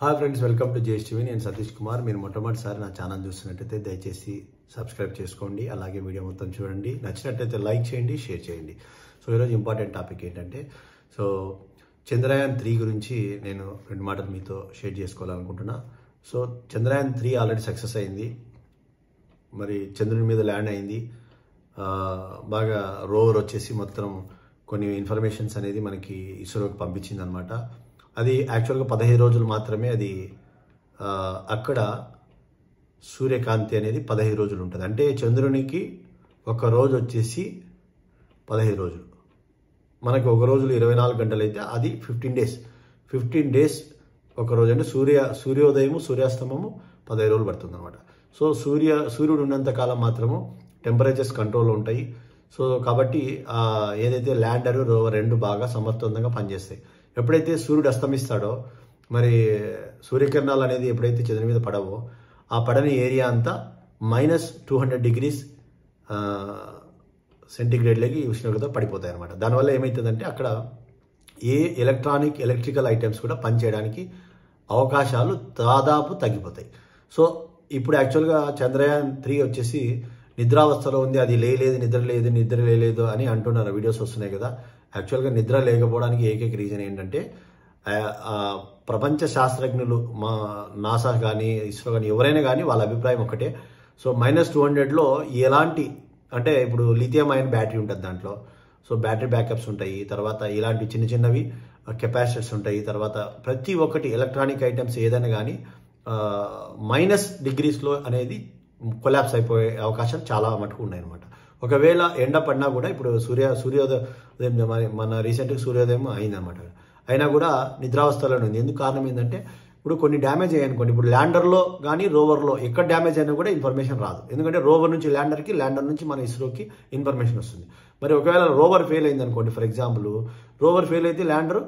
hi friends welcome to TV నేను సతీష్ కుమార్ మీరు మొట్టమొదటిసారి నా ఛానల్ చూసినట్టయితే దయచేసి సబ్స్క్రైబ్ చేసుకోండి అలాగే వీడియో మొత్తం చూడండి నచ్చినట్టయితే లైక్ చేయండి షేర్ చేయండి సో ఈరోజు ఇంపార్టెంట్ టాపిక్ ఏంటంటే సో చంద్రయాన్ త్రీ గురించి నేను రెండు మాటలు మీతో షేర్ చేసుకోవాలనుకుంటున్నా so Chandrayaan three already success అయింది మరి చంద్రుని మీద ల్యాండ్ అయింది బాగా రోవర్ వచ్చేసి మొత్తం కొన్ని ఇన్ఫర్మేషన్స్ అనేది మనకి ఇస్రోకి పంపించింది అనమాట అది యాక్చువల్గా పదహైదు రోజులు మాత్రమే అది అక్కడ సూర్యకాంతి అనేది పదహైదు రోజులు ఉంటుంది అంటే చంద్రునికి ఒక రోజు వచ్చేసి పదహైదు రోజులు మనకి ఒక రోజులు ఇరవై నాలుగు గంటలు అయితే అది ఫిఫ్టీన్ డేస్ ఫిఫ్టీన్ డేస్ ఒక రోజు అంటే సూర్య సూర్యోదయము సూర్యాస్తమము పదహైదు రోజులు పడుతుంది అనమాట సో సూర్య సూర్యుడు ఉన్నంతకాలం మాత్రము టెంపరేచర్స్ కంట్రోల్ ఉంటాయి సో కాబట్టి ఏదైతే ల్యాండరు రెండు బాగా సమర్థవంతంగా పనిచేస్తాయి ఎప్పుడైతే సూర్యుడు అస్తమిస్తాడో మరి సూర్యకిరణాలు అనేది ఎప్పుడైతే చంద్రుని మీద పడవో ఆ పడని ఏరియా అంతా మైనస్ టూ హండ్రెడ్ డిగ్రీస్ సెంటిగ్రేడ్లకి ఉష్ణోగ్రత పడిపోతాయి అనమాట దానివల్ల ఏమవుతుందంటే అక్కడ ఏ ఎలక్ట్రానిక్ ఎలక్ట్రికల్ ఐటమ్స్ కూడా పనిచేయడానికి అవకాశాలు దాదాపు తగ్గిపోతాయి సో ఇప్పుడు యాక్చువల్గా చంద్రయాన్ త్రీ వచ్చేసి నిద్రావస్థలో ఉంది అది లేదు నిద్ర లేదు నిద్ర లేలేదు అని అంటున్నారు వీడియోస్ వస్తున్నాయి కదా యాక్చువల్గా నిద్ర లేకపోవడానికి ఏకైక రీజన్ ఏంటంటే ప్రపంచ శాస్త్రజ్ఞులు మా నాసా కానీ ఇస్రో కానీ ఎవరైనా కానీ వాళ్ళ అభిప్రాయం ఒకటే సో మైనస్ టూ హండ్రెడ్లో ఎలాంటి అంటే ఇప్పుడు లిథియం అయిన బ్యాటరీ ఉంటుంది దాంట్లో సో బ్యాటరీ బ్యాకప్స్ ఉంటాయి తర్వాత ఇలాంటి చిన్న చిన్నవి కెపాసిటర్స్ ఉంటాయి తర్వాత ప్రతి ఒక్కటి ఎలక్ట్రానిక్ ఐటమ్స్ ఏదైనా కానీ మైనస్ డిగ్రీస్లో అనేది కొలాప్స్ అయిపోయే అవకాశం చాలా మటుకు ఉన్నాయన్నమాట ఒకవేళ ఎండ పడినా కూడా ఇప్పుడు సూర్య సూర్యోదయం మన రీసెంట్గా సూర్యోదయం అయిందనమాట అయినా కూడా నిద్రావస్థలో ఉంది ఎందుకు కారణం ఏంటంటే ఇప్పుడు కొన్ని డ్యామేజ్ అయ్యాయి అనుకోండి ఇప్పుడు ల్యాండర్లో కానీ రోవర్లో ఎక్కడ డ్యామేజ్ అయినా కూడా ఇన్ఫర్మేషన్ రాదు ఎందుకంటే రోవర్ నుంచి ల్యాండర్కి ల్యాండర్ నుంచి మన ఇస్రోకి ఇన్ఫర్మేషన్ వస్తుంది మరి ఒకవేళ రోవర్ ఫెయిల్ అయింది అనుకోండి ఫర్ ఎగ్జాంపుల్ రోవర్ ఫెయిల్ అయితే ల్యాండర్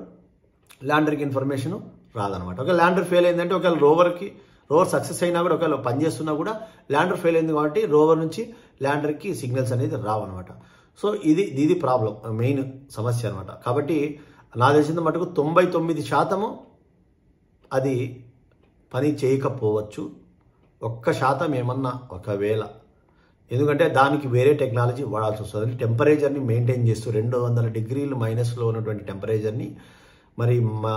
ల్యాండర్కి ఇన్ఫర్మేషన్ రాదనమాట ఒక ల్యాండర్ ఫెయిల్ అయిందంటే ఒకవేళ రోవర్కి రోవర్ సక్సెస్ అయినా కూడా ఒకవేళ పనిచేస్తున్నా కూడా ల్యాండర్ ఫెయిల్ అయింది కాబట్టి రోవర్ నుంచి ల్యాండర్కి సిగ్నల్స్ అనేది రావన్నమాట సో ఇది ఇది ప్రాబ్లం మెయిన్ సమస్య అనమాట కాబట్టి నా తెలిసింది మటుకు తొంభై తొమ్మిది శాతము అది పని చేయకపోవచ్చు ఒక్క శాతం ఏమన్నా ఒకవేళ ఎందుకంటే దానికి వేరే టెక్నాలజీ వాడాల్సి వస్తుంది టెంపరేచర్ని మెయింటైన్ చేస్తూ రెండు వందల డిగ్రీలు మైనస్లో ఉన్నటువంటి టెంపరేచర్ని మరి మా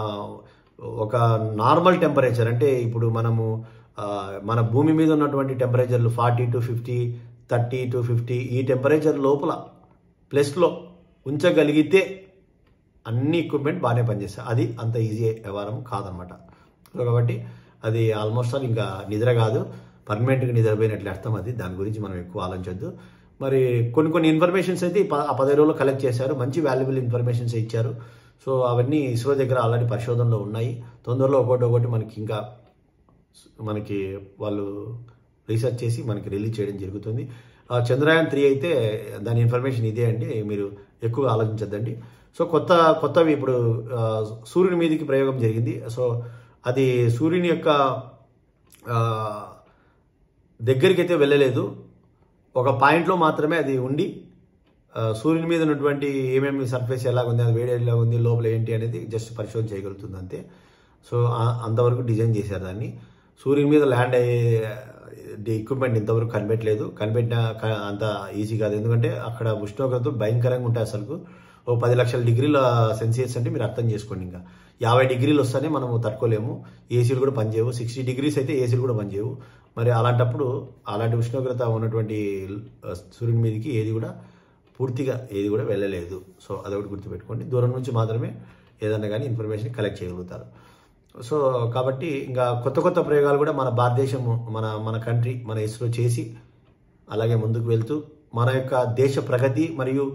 ఒక నార్మల్ టెంపరేచర్ అంటే ఇప్పుడు మనము మన భూమి మీద ఉన్నటువంటి టెంపరేచర్లు forty to fifty thirty to fifty ఈ టెంపరేచర్ లోపల ప్లస్లో ఉంచగలిగితే అన్ని ఎక్విప్మెంట్ బాగానే పనిచేస్తాయి అది అంత ఈజీ వ్యవహారం కాదనమాట కాబట్టి అది ఆల్మోస్ట్ ఆల్ ఇంకా నిద్ర కాదు పర్మనెంట్గా నిద్రపోయినట్లు అర్థం అది దాని గురించి మనం ఎక్కువ ఆలోచించద్దు మరి కొన్ని కొన్ని ఇన్ఫర్మేషన్స్ అయితే ఆ పది రోజులు కలెక్ట్ చేశారు మంచి వాల్యుబుల్ ఇన్ఫర్మేషన్స్ ఇచ్చారు సో అవన్నీ ఇస్రో దగ్గర ఆల్రెడీ పరిశోధనలో ఉన్నాయి తొందరలో ఒకటి ఒకటి మనకి ఇంకా మనకి వాళ్ళు రీసెర్చ్ చేసి మనకి రిలీజ్ చేయడం జరుగుతుంది చంద్రయాన్ త్రీ అయితే దాని ఇన్ఫర్మేషన్ ఇదే అండి మీరు ఎక్కువగా ఆలోచించద్దండి సో కొత్త కొత్తవి ఇప్పుడు సూర్యుని మీదకి ప్రయోగం జరిగింది సో అది సూర్యుని యొక్క దగ్గరికి అయితే వెళ్ళలేదు ఒక పాయింట్లో మాత్రమే అది ఉండి సూర్యుని మీద ఉన్నటువంటి ఏమేమి సర్ఫేస్ ఎలా ఉంది అది వేడి ఎలా ఉంది లోపల ఏంటి అనేది జస్ట్ పరిశోధన చేయగలుగుతుంది అంతే సో అంతవరకు డిజైన్ చేశారు దాన్ని సూర్యుని మీద ల్యాండ్ అయ్యే ఎక్విప్మెంట్ ఇంతవరకు కనిపెట్టలేదు కనిపెట్టిన అంత ఈజీ కాదు ఎందుకంటే అక్కడ ఉష్ణోగ్రత భయంకరంగా ఉంటాయి అసలు ఓ పది లక్షల డిగ్రీల సెన్సియస్ అంటే మీరు అర్థం చేసుకోండి ఇంకా యాభై డిగ్రీలు వస్తేనే మనం తట్టుకోలేము ఏసీలు కూడా పనిచేయవు సిక్స్టీ డిగ్రీస్ అయితే ఏసీలు కూడా పనిచేయవు మరి అలాంటప్పుడు అలాంటి ఉష్ణోగ్రత ఉన్నటువంటి సూర్యుని మీదకి ఏది కూడా పూర్తిగా ఏది కూడా వెళ్ళలేదు సో అదొకటి గుర్తుపెట్టుకోండి దూరం నుంచి మాత్రమే ఏదన్నా కానీ ఇన్ఫర్మేషన్ కలెక్ట్ చేయగలుగుతారు సో కాబట్టి ఇంకా కొత్త కొత్త ప్రయోగాలు కూడా మన భారతదేశం మన మన కంట్రీ మన ఇస్రో చేసి అలాగే ముందుకు వెళ్తూ మన యొక్క దేశ ప్రగతి మరియు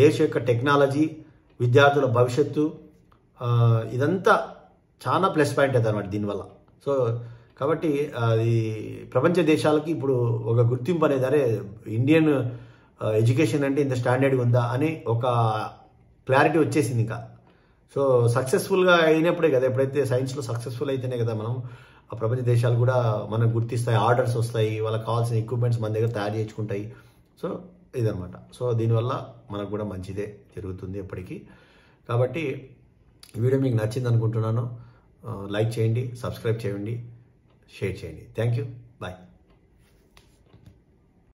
దేశ యొక్క టెక్నాలజీ విద్యార్థుల భవిష్యత్తు ఇదంతా చాలా ప్లస్ పాయింట్ అవుతుంది అనమాట దీనివల్ల సో కాబట్టి అది ప్రపంచ దేశాలకి ఇప్పుడు ఒక గుర్తింపు అనేది అరే ఇండియన్ ఎడ్యుకేషన్ అంటే ఇంత స్టాండర్డ్ ఉందా అని ఒక క్లారిటీ వచ్చేసింది ఇంకా సో సక్సెస్ఫుల్గా అయినప్పుడే కదా ఎప్పుడైతే సైన్స్లో సక్సెస్ఫుల్ అయితేనే కదా మనం ఆ ప్రపంచ దేశాలు కూడా మనం గుర్తిస్తాయి ఆర్డర్స్ వస్తాయి వాళ్ళకి కావాల్సిన ఎక్విప్మెంట్స్ మన దగ్గర తయారు చేసుకుంటాయి సో ఇదనమాట సో దీనివల్ల మనకు కూడా మంచిదే జరుగుతుంది ఎప్పటికీ కాబట్టి వీడియో మీకు నచ్చింది అనుకుంటున్నాను లైక్ చేయండి సబ్స్క్రైబ్ చేయండి షేర్ చేయండి థ్యాంక్ యూ బాయ్